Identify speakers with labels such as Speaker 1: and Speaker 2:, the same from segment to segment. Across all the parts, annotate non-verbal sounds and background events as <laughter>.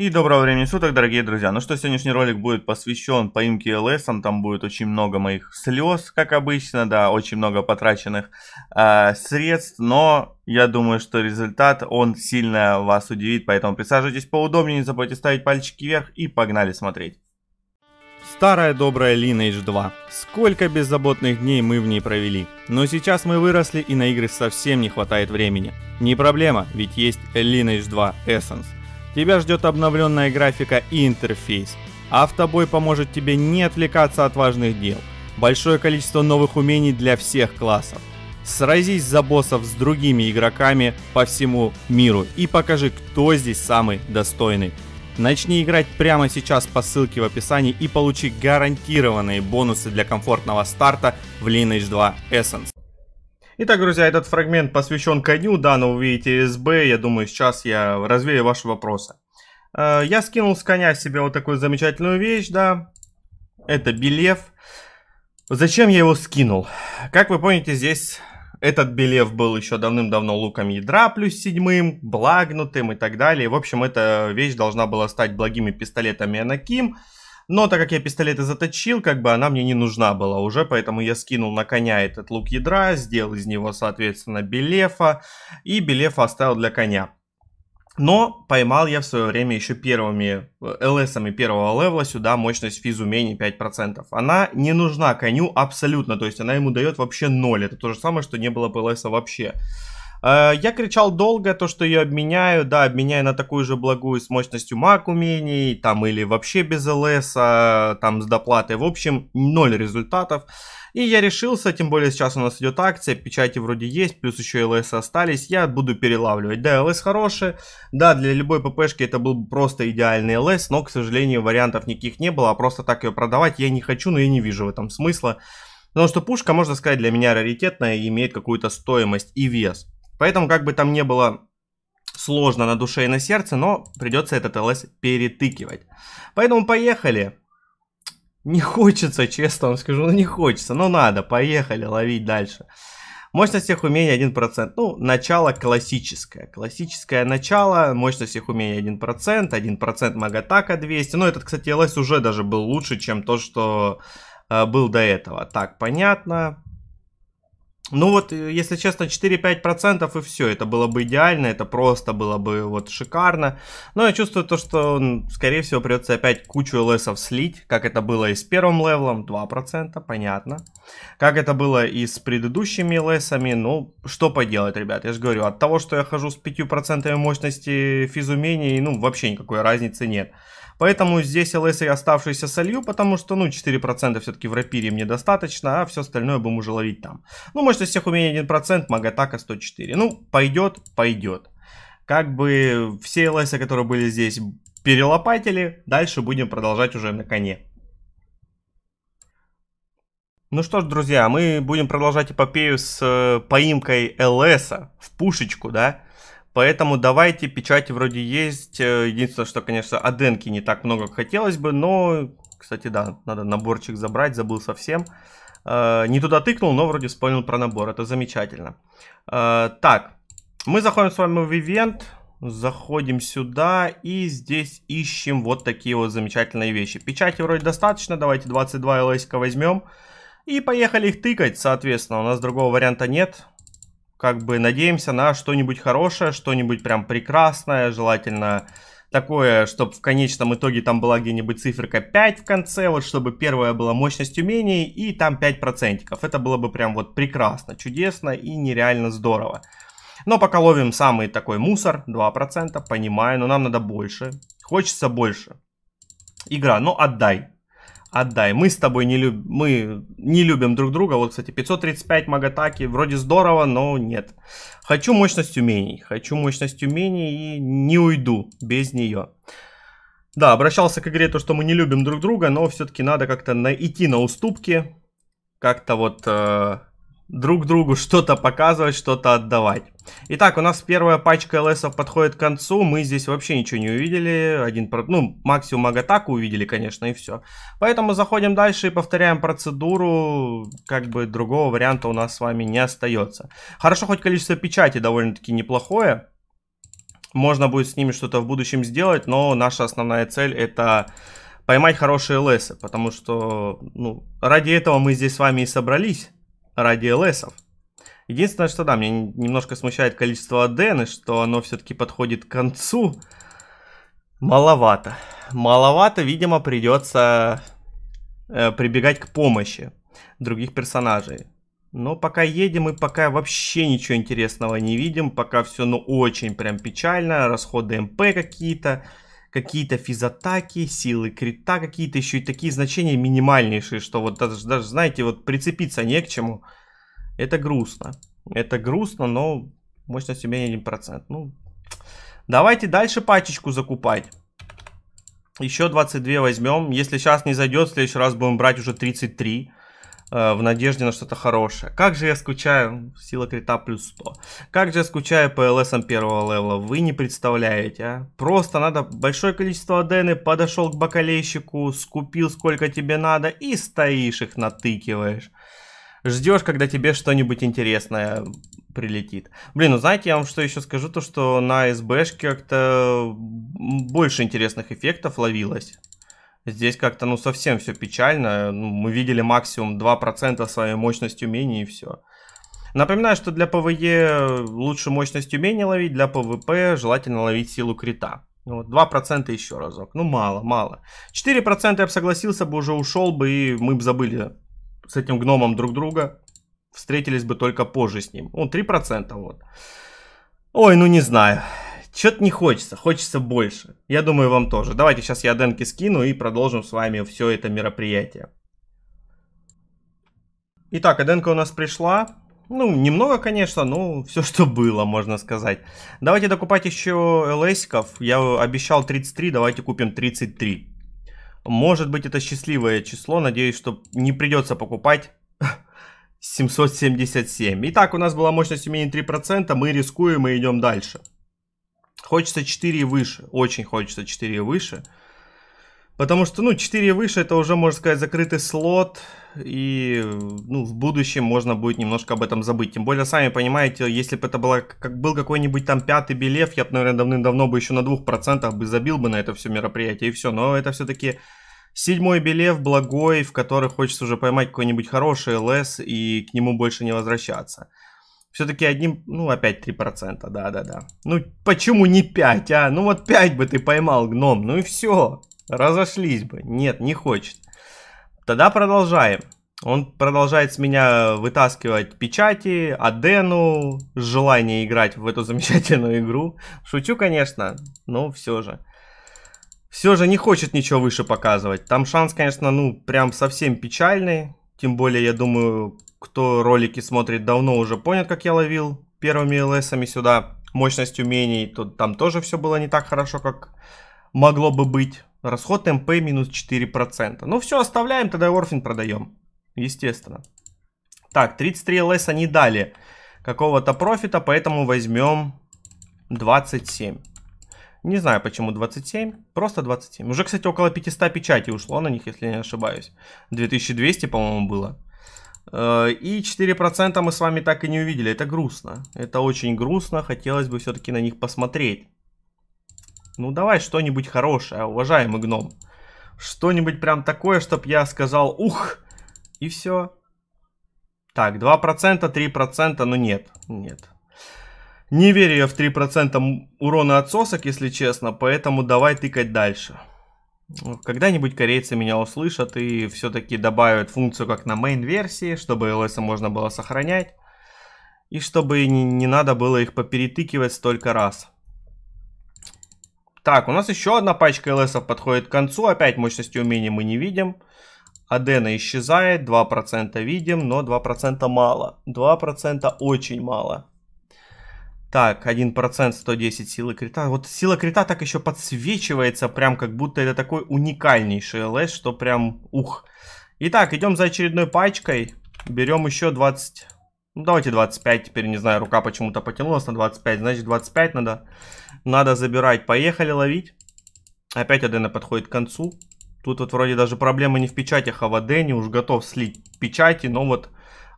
Speaker 1: И доброго времени суток, дорогие друзья. Ну что, сегодняшний ролик будет посвящен поимке ЛС. Там будет очень много моих слез, как обычно, да, очень много потраченных э, средств. Но я думаю, что результат, он сильно вас удивит. Поэтому присаживайтесь поудобнее, не забудьте ставить пальчики вверх и погнали смотреть. Старая добрая Lineage 2. Сколько беззаботных дней мы в ней провели. Но сейчас мы выросли и на игры совсем не хватает времени. Не проблема, ведь есть Lineage 2 Essence. Тебя ждет обновленная графика и интерфейс. Автобой поможет тебе не отвлекаться от важных дел. Большое количество новых умений для всех классов. Сразись за боссов с другими игроками по всему миру и покажи, кто здесь самый достойный. Начни играть прямо сейчас по ссылке в описании и получи гарантированные бонусы для комфортного старта в Lineage 2 Essence. Итак, друзья, этот фрагмент посвящен коню, да, но увидите СБ, я думаю, сейчас я развею ваши вопросы. Э, я скинул с коня себе вот такую замечательную вещь, да, это Белев. Зачем я его скинул? Как вы помните, здесь этот Белев был еще давным-давно луком ядра плюс седьмым, благнутым и так далее. В общем, эта вещь должна была стать благими пистолетами Анаким. Но так как я пистолеты заточил, как бы она мне не нужна была уже, поэтому я скинул на коня этот лук ядра, сделал из него, соответственно, Белефа, и Белефа оставил для коня. Но поймал я в свое время еще первыми э, ЛСами первого левела сюда мощность физ умений 5%. Она не нужна коню абсолютно, то есть она ему дает вообще 0. Это то же самое, что не было бы ЛСа вообще. Э, я кричал долго то, что ее обменяю, да, обменяю на такую же благую с мощностью маг умений, там или вообще без ЛС, а, там с доплатой, в общем, ноль результатов. И я решился, тем более сейчас у нас идет акция, печати вроде есть, плюс еще ЛС остались, я буду перелавливать. Да, ЛС хорошие, да, для любой ППшки это был просто идеальный ЛС, но, к сожалению, вариантов никаких не было, а просто так ее продавать я не хочу, но я не вижу в этом смысла. Потому что пушка, можно сказать, для меня раритетная и имеет какую-то стоимость и вес. Поэтому, как бы там не было сложно на душе и на сердце, но придется этот ЛС перетыкивать. Поэтому поехали. Не хочется, честно вам скажу, ну не хочется, но ну надо, поехали ловить дальше. Мощность всех умений 1%. Ну, начало классическое. Классическое начало, мощность всех умений 1%, 1% магатака 200. Ну, этот, кстати, ЛС уже даже был лучше, чем то, что э, был до этого. Так, понятно. Ну вот, э, если честно, 4-5% и все. Это было бы идеально, это просто было бы вот шикарно. Но я чувствую то, что, скорее всего, придется опять кучу лсов слить, как это было и с первым левелом, 2%, понятно. Как это было и с предыдущими лсами, ну, что поделать, ребят. Я же говорю, от того, что я хожу с 5% мощности физумений, ну, вообще никакой разницы нет. Поэтому здесь LSA оставшийся солью, потому что, ну, 4% все-таки в рапире мне достаточно, а все остальное будем уже ловить там. Ну, мощность всех умений 1%, магатака 104. Ну, пойдет, пойдет. Как бы все ЛС, которые были здесь, перелопатили. Дальше будем продолжать уже на коне. Ну что ж, друзья, мы будем продолжать эпопею с э, поимкой ЛСа в пушечку, да? Поэтому давайте, печати вроде есть. Э, единственное, что, конечно, аденки не так много, как хотелось бы, но, кстати, да, надо наборчик забрать, забыл совсем. Э, не туда тыкнул, но вроде вспомнил про набор, это замечательно. Э, так, мы заходим с вами в ивент, заходим сюда и здесь ищем вот такие вот замечательные вещи. Печати вроде достаточно, давайте 22 ls возьмем. И поехали их тыкать, соответственно, у нас другого варианта нет как бы надеемся на что-нибудь хорошее, что-нибудь прям прекрасное, желательно такое, чтобы в конечном итоге там была где-нибудь циферка 5 в конце, вот чтобы первая была мощность умений и там 5%. Это было бы прям вот прекрасно, чудесно и нереально здорово. Но пока ловим самый такой мусор, 2%, понимаю, но нам надо больше. Хочется больше. Игра, ну отдай отдай. Мы с тобой не, люб... мы не любим друг друга. Вот, кстати, 535 магатаки. Вроде здорово, но нет. Хочу мощность умений. Хочу мощность умений и не уйду без нее. Да, обращался к игре то, что мы не любим друг друга, но все-таки надо как-то идти на уступки. Как-то вот э, друг другу что-то показывать, что-то отдавать. Итак, у нас первая пачка лс подходит к концу. Мы здесь вообще ничего не увидели. Один, ну, максимум агатаку увидели, конечно, и все. Поэтому заходим дальше и повторяем процедуру. Как бы другого варианта у нас с вами не остается. Хорошо, хоть количество печати довольно-таки неплохое. Можно будет с ними что-то в будущем сделать, но наша основная цель это поймать хорошие лесы, потому что ну, ради этого мы здесь с вами и собрались ради ls -ов. Единственное, что да, мне немножко смущает количество адены, что оно все-таки подходит к концу. Маловато. Маловато, видимо, придется э, прибегать к помощи других персонажей. Но пока едем и пока вообще ничего интересного не видим, пока все ну очень прям печально, расходы МП какие-то какие-то физатаки, силы крита, какие-то еще и такие значения минимальнейшие, что вот даже, даже, знаете, вот прицепиться не к чему. Это грустно. Это грустно, но мощность уменьшения 1%. Ну, давайте дальше пачечку закупать. Еще 22 возьмем. Если сейчас не зайдет, в следующий раз будем брать уже 33. Э, в надежде на что-то хорошее. Как же я скучаю, сила крита плюс 100. Как же я скучаю по ЛСам первого левела, вы не представляете, а? Просто надо большое количество адены, подошел к бакалейщику, скупил сколько тебе надо и стоишь их натыкиваешь. Ждешь, когда тебе что-нибудь интересное прилетит. Блин, ну знаете, я вам что еще скажу, то что на СБшке как-то больше интересных эффектов ловилось. Здесь как-то, ну, совсем все печально. Ну, мы видели максимум 2% своей мощности умений и все. Напоминаю, что для ПВЕ лучше мощность умений ловить, для ПВП желательно ловить силу крита. Вот, 2% еще разок. Ну, мало, мало. 4% я бы согласился бы, уже ушел бы, и мы бы забыли с этим гномом друг друга. Встретились бы только позже с ним. Ну, 3% вот. Ой, ну не знаю чего то не хочется, хочется больше. Я думаю, вам тоже. Давайте сейчас я денки скину и продолжим с вами все это мероприятие. Итак, Эденка у нас пришла. Ну, немного, конечно, но <laughs> все, что было, можно сказать. Давайте докупать еще лсиков. Я обещал 33, давайте купим 33. Может быть, это счастливое число. Надеюсь, что не придется покупать 777. <laughs> Итак, у нас была мощность умения 3%. Мы рискуем и идем дальше. Хочется 4 и выше, очень хочется 4 и выше. Потому что, ну, 4 и выше это уже, можно сказать, закрытый слот, и, ну, в будущем можно будет немножко об этом забыть. Тем более, сами понимаете, если бы это было, как был какой-нибудь там пятый билев, я бы, наверное, давным-давно бы еще на 2% бы забил бы на это все мероприятие, и все. Но это все-таки седьмой билев, благой, в который хочется уже поймать какой-нибудь хороший ЛС и к нему больше не возвращаться. Все-таки одним, ну опять 3%, да-да-да. Ну почему не 5, а? Ну вот 5 бы ты поймал, гном, ну и все. Разошлись бы. Нет, не хочет. Тогда продолжаем. Он продолжает с меня вытаскивать печати, Адену, желание играть в эту <laughs> замечательную игру. Шучу, конечно, но все же. Все же не хочет ничего выше показывать. Там шанс, конечно, ну прям совсем печальный. Тем более, я думаю, кто ролики смотрит давно, уже понял, как я ловил первыми ЛСами сюда мощность умений. Тут, там тоже все было не так хорошо, как могло бы быть. Расход МП минус 4%. Ну все, оставляем, тогда Орфин продаем. Естественно. Так, 33 ЛС они дали какого-то профита, поэтому возьмем 27. Не знаю, почему 27, просто 27. Уже, кстати, около 500 печатей ушло на них, если не ошибаюсь. 2200, по-моему, было. Э, и 4% мы с вами так и не увидели. Это грустно. Это очень грустно. Хотелось бы все-таки на них посмотреть. Ну, давай что-нибудь хорошее, уважаемый гном. Что-нибудь прям такое, чтоб я сказал «Ух!» И все. Так, 2%, 3%, ну нет, нет. Не верю я в 3% урона от сосок, если честно, поэтому давай тыкать дальше. Когда-нибудь корейцы меня услышат и все-таки добавят функцию как на мейн-версии, чтобы LS можно было сохранять. И чтобы не, не надо было их поперетыкивать столько раз. Так, у нас еще одна пачка LS подходит к концу. Опять мощности умений мы не видим. Адена исчезает, 2% видим, но 2% мало. 2% очень мало. Так, 1%, 110 силы крита. Вот сила крита так еще подсвечивается, прям как будто это такой уникальнейший ЛС, что прям ух. Итак, идем за очередной пачкой. Берем еще 20... Ну, давайте 25 теперь, не знаю, рука почему-то потянулась на 25. Значит, 25 надо, надо забирать. Поехали ловить. Опять Адена подходит к концу. Тут вот вроде даже проблема не в печатях, а в Адене. Уж готов слить печати, но вот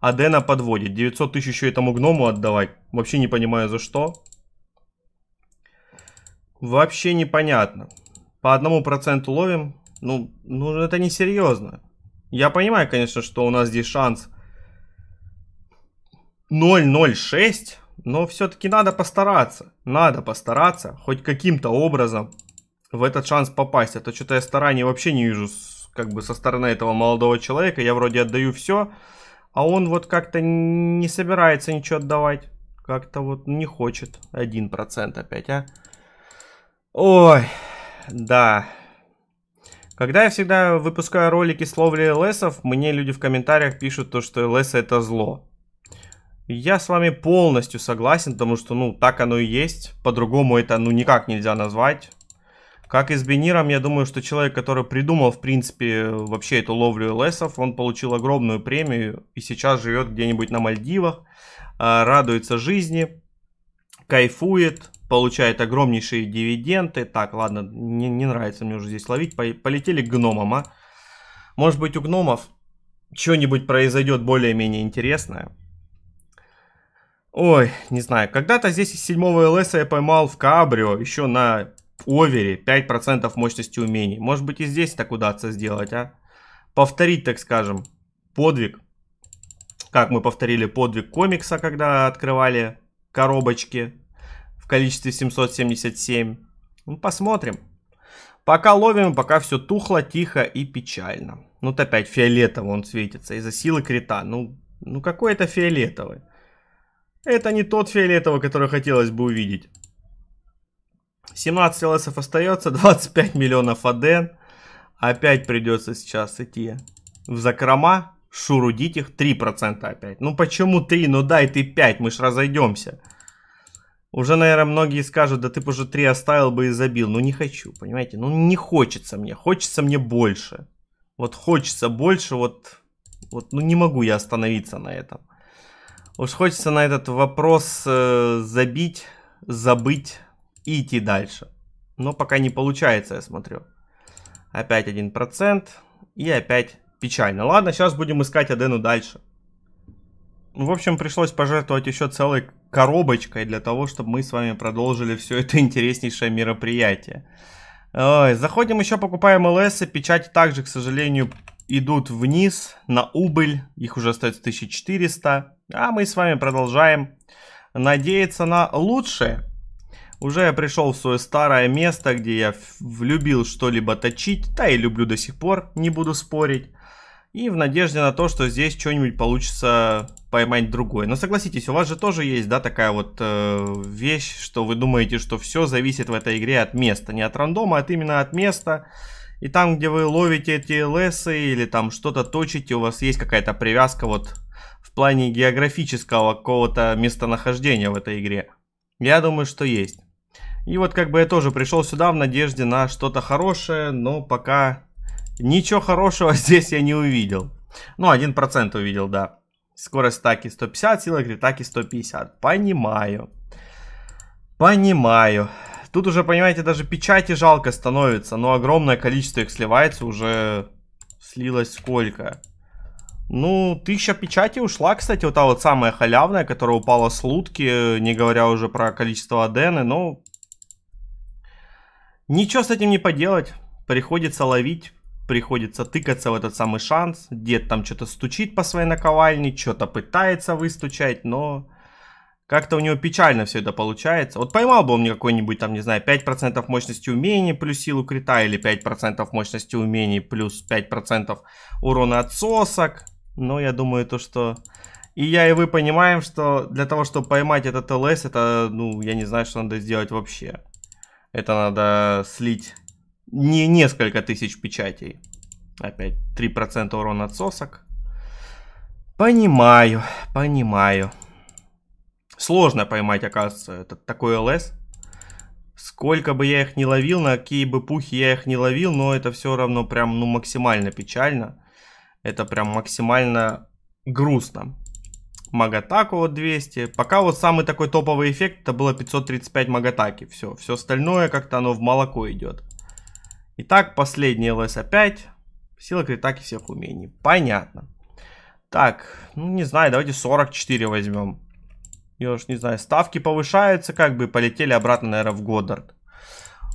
Speaker 1: а Дэна подводит. 900 тысяч еще этому гному отдавать. Вообще не понимаю за что. Вообще непонятно. По одному проценту ловим. Ну, ну это не серьезно. Я понимаю, конечно, что у нас здесь шанс 0.06. Но все-таки надо постараться. Надо постараться хоть каким-то образом в этот шанс попасть. А то что-то я стараний вообще не вижу как бы со стороны этого молодого человека. Я вроде отдаю все. Все а он вот как-то не собирается ничего отдавать. Как-то вот не хочет. 1% опять, а? Ой, да. Когда я всегда выпускаю ролики с ловлей лесов, мне люди в комментариях пишут то, что ЛС это зло. Я с вами полностью согласен, потому что, ну, так оно и есть. По-другому это, ну, никак нельзя назвать. Как и с Бениром, я думаю, что человек, который придумал, в принципе, вообще эту ловлю лесов, он получил огромную премию и сейчас живет где-нибудь на Мальдивах, а, радуется жизни, кайфует, получает огромнейшие дивиденды. Так, ладно, не, не нравится мне уже здесь ловить. Полетели к гномам, а? Может быть, у гномов что-нибудь произойдет более-менее интересное. Ой, не знаю. Когда-то здесь из седьмого ЛС я поймал в Кабрио еще на овере 5% мощности умений. Может быть и здесь так удастся сделать, а? Повторить, так скажем, подвиг. Как мы повторили подвиг комикса, когда открывали коробочки в количестве 777. Ну, посмотрим. Пока ловим, пока все тухло, тихо и печально. Ну, вот опять фиолетово он светится из-за силы крита. Ну, ну какой это фиолетовый? Это не тот фиолетовый, который хотелось бы увидеть. 17 ЛСов остается, 25 <laughs> миллионов АДН. Опять придется сейчас идти в закрома, шурудить их 3% опять. Ну почему 3? Ну дай ты 5, мы ж разойдемся. Уже, наверное, многие скажут, да ты бы уже 3 оставил бы и забил. Ну не хочу, понимаете? Ну не хочется мне, хочется мне больше. Вот хочется больше, вот, вот ну не могу я остановиться на этом. Уж хочется на этот вопрос э, забить, забыть и идти дальше. Но пока не получается, я смотрю. Опять 1%. И опять печально. Ладно, сейчас будем искать Адену дальше. Ну, в общем, пришлось пожертвовать еще целой коробочкой для того, чтобы мы с вами продолжили все это интереснейшее мероприятие. Ой, заходим еще, покупаем ЛС. Печати также, к сожалению, идут вниз на убыль. Их уже остается 1400. А мы с вами продолжаем надеяться на лучшее. Уже я пришел в свое старое место, где я влюбил что-либо точить, да и люблю до сих пор, не буду спорить. И в надежде на то, что здесь что-нибудь получится поймать другое. Но согласитесь, у вас же тоже есть, да, такая вот э, вещь, что вы думаете, что все зависит в этой игре от места. Не от рандома, а от именно от места. И там, где вы ловите эти лесы или там что-то точите, у вас есть какая-то привязка вот в плане географического какого-то местонахождения в этой игре. Я думаю, что есть. И вот как бы я тоже пришел сюда в надежде на что-то хорошее, но пока ничего хорошего <laughs> здесь я не увидел. Ну, 1% увидел, да. Скорость таки 150, сила таки 150. Понимаю. Понимаю. Тут уже, понимаете, даже печати жалко становится, но огромное количество их сливается, уже слилось сколько? Ну, тысяча печати ушла, кстати, вот та вот самая халявная, которая упала с лутки, не говоря уже про количество адены, но Ничего с этим не поделать. Приходится ловить, приходится тыкаться в этот самый шанс. Дед там что-то стучит по своей наковальне, что-то пытается выстучать, но как-то у него печально все это получается. Вот поймал бы он мне какой-нибудь там, не знаю, 5% мощности умений плюс силу крита, или 5% мощности умений плюс 5% урона от сосок. Но я думаю, то, что... И я, и вы понимаем, что для того, чтобы поймать этот ЛС, это, ну, я не знаю, что надо сделать вообще. Это надо слить не несколько тысяч печатей. Опять 3% урона от сосок. Понимаю, понимаю. Сложно поймать, оказывается, этот такой ЛС. Сколько бы я их не ловил, на какие бы пухи я их не ловил, но это все равно прям ну, максимально печально. Это прям максимально грустно. Магатаку вот 200. Пока вот самый такой топовый эффект это было 535 Магатаки. Все, все остальное как-то оно в молоко идет. Итак, последний ЛС опять. А Сила критаки всех умений. Понятно. Так, ну не знаю, давайте 44 возьмем. Я уж не знаю, ставки повышаются как бы полетели обратно, наверное, в Годдард.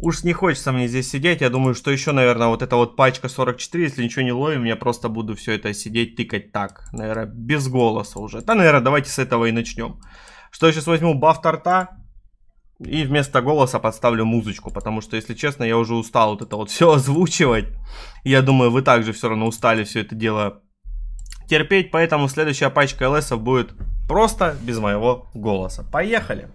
Speaker 1: Уж не хочется мне здесь сидеть. Я думаю, что еще, наверное, вот эта вот пачка 44, если ничего не ловим, я просто буду все это сидеть, тыкать так. Наверное, без голоса уже. Да, наверное, давайте с этого и начнем. Что я сейчас возьму? Баф торта. И вместо голоса подставлю музычку, потому что, если честно, я уже устал вот это вот все <laughs> озвучивать. Я думаю, вы также все равно устали все это дело терпеть, поэтому следующая пачка ЛСов будет просто без моего голоса. Поехали!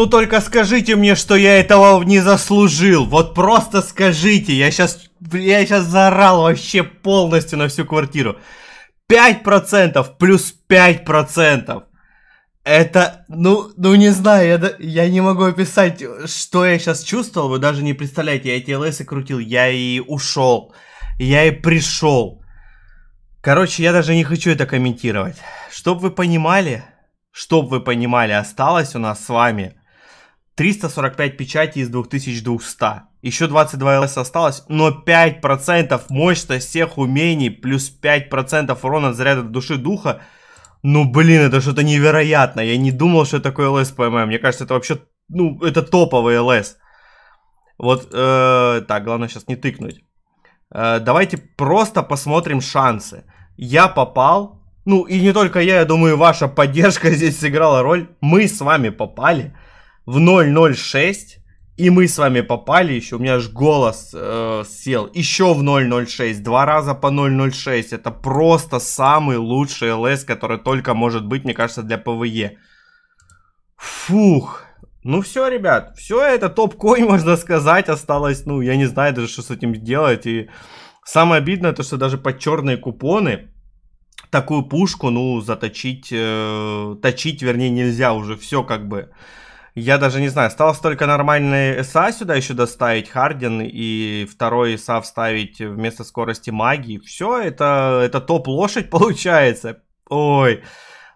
Speaker 1: Ну только скажите мне, что я этого не заслужил. Вот просто скажите. Я сейчас, я сейчас заорал вообще полностью на всю квартиру. 5% плюс 5%. Это, ну, ну не знаю, я, я не могу описать, что я сейчас чувствовал, вы даже не представляете, я эти лсы крутил, я и ушел, я и пришел. Короче, я даже не хочу это комментировать. Чтоб вы понимали, чтоб вы понимали, осталось у нас с вами 345 печати из 2200. Еще 22 ЛС осталось, но 5% мощность всех умений плюс 5% урона от заряда души духа. Ну блин, это что-то невероятно. Я не думал, что такой ЛС поймаем. Эм эм. Мне кажется, это вообще, ну, это топовый ЛС. Вот, э, так, главное сейчас не тыкнуть. Э, давайте просто посмотрим шансы. Я попал. Ну, и не только я, я думаю, ваша поддержка <laughs> здесь сыграла роль. Мы с вами попали в 0.06, и мы с вами попали еще, у меня аж голос э, сел, еще в 0.06, два раза по 0.06, это просто самый лучший ЛС, который только может быть, мне кажется, для ПВЕ. Фух, ну все, ребят, все это топ-кой, <laughs> можно сказать, осталось, ну, я не знаю даже, что с этим делать, и самое обидное, то, что даже под черные купоны такую пушку, ну, заточить, э, точить, вернее, нельзя уже, все как бы... Я даже не знаю, осталось только нормальные СА сюда еще доставить, Харден и второй СА вставить вместо скорости магии. Все, это, это топ-лошадь <laughs> получается. Ой,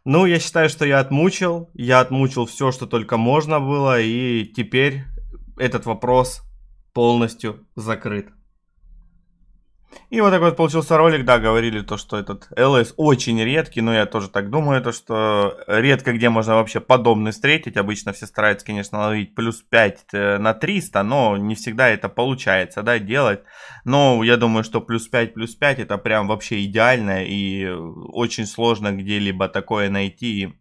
Speaker 1: ну я считаю, что я отмучил. Я отмучил все, что только можно было. И теперь этот вопрос полностью закрыт. И вот такой вот получился ролик, да, говорили то, что этот ЛС очень редкий, но я тоже так думаю, то, что редко где можно вообще подобный встретить. Обычно все стараются, конечно, ловить плюс 5 э, на 300, но не всегда это получается, да, делать. Но я думаю, что плюс 5, плюс 5 это прям вообще идеально и очень сложно где-либо такое найти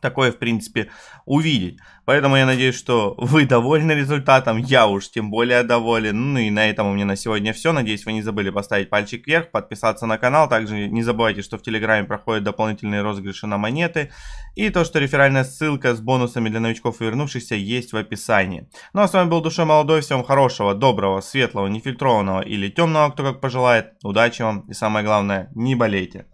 Speaker 1: такое, в принципе, увидеть. Поэтому я надеюсь, что вы довольны результатом, я уж тем более доволен. Ну и на этом у меня на сегодня все. Надеюсь, вы не забыли поставить пальчик вверх, подписаться на канал. Также не забывайте, что в Телеграме проходят дополнительные розыгрыши на монеты. И то, что реферальная ссылка с бонусами для новичков и вернувшихся есть в описании. Ну а с вами был Душой Молодой. Всем хорошего, доброго, светлого, нефильтрованного или темного, кто как пожелает. Удачи вам и самое главное, не болейте.